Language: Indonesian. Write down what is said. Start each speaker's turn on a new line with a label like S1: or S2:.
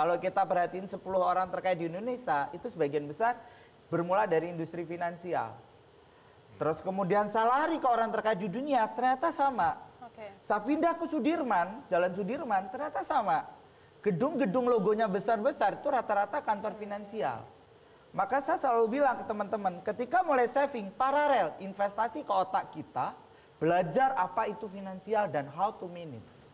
S1: Kalau kita perhatiin 10 orang terkaya di Indonesia, itu sebagian besar bermula dari industri finansial. Terus kemudian saya lari ke orang terkaya di dunia ternyata sama. Okay. Saya pindah ke Sudirman, Jalan Sudirman ternyata sama. Gedung-gedung logonya besar-besar itu rata-rata kantor finansial. Maka saya selalu bilang ke teman-teman, ketika mulai saving, paralel investasi ke otak kita, belajar apa itu finansial dan how to manage.